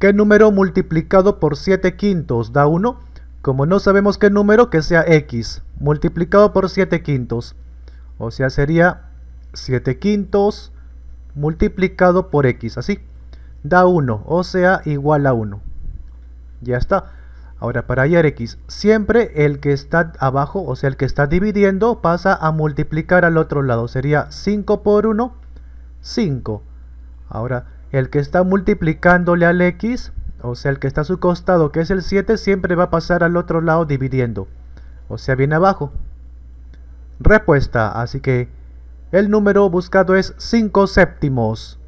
¿Qué número multiplicado por 7 quintos da 1? Como no sabemos qué número, que sea x, multiplicado por 7 quintos. O sea, sería 7 quintos multiplicado por x, así. Da 1, o sea, igual a 1. Ya está. Ahora, para hallar x, siempre el que está abajo, o sea, el que está dividiendo, pasa a multiplicar al otro lado. Sería 5 por 1, 5. Ahora, el que está multiplicándole al x, o sea, el que está a su costado, que es el 7, siempre va a pasar al otro lado dividiendo. O sea, viene abajo. Respuesta, así que el número buscado es 5 séptimos.